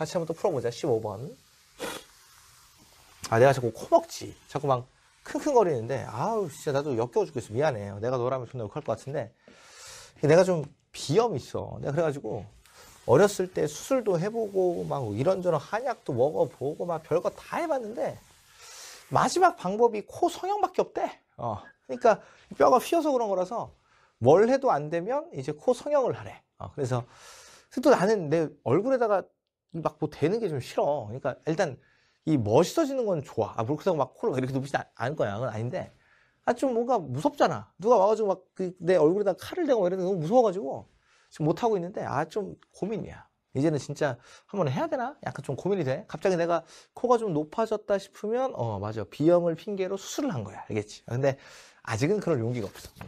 같이 한번 또 풀어보자. 15번. 아, 내가 자꾸 코 먹지. 자꾸 막 킁킁거리는데, 아우, 진짜 나도 역겨워 죽겠어. 미안해. 내가 너라면 존나 욕할 것 같은데, 내가 좀 비염이 있어. 내가 그래가지고, 어렸을 때 수술도 해보고, 막 이런저런 한약도 먹어보고, 막 별거 다 해봤는데, 마지막 방법이 코 성형밖에 없대. 어. 그러니까 뼈가 휘어서 그런 거라서, 뭘 해도 안 되면 이제 코 성형을 하래. 어. 그래서, 또 나는 내 얼굴에다가 막뭐 되는 게 좀 싫어. 그러니까 일단 이 멋있어지는 건 좋아. 아, 그렇다고 막 코를 이렇게 눕히지 않을 거야. 그건 아닌데. 아, 좀 뭔가 무섭잖아. 누가 와가지고 막내 그 얼굴에다 칼을 대고 이래서 너무 무서워가지고 지금 못하고 있는데, 아, 좀 고민이야. 이제는 진짜 한번 해야 되나? 약간 좀 고민이 돼. 갑자기 내가 코가 좀 높아졌다 싶으면, 어, 맞아. 비염을 핑계로 수술을 한 거야. 알겠지? 근데 아직은 그럴 용기가 없어.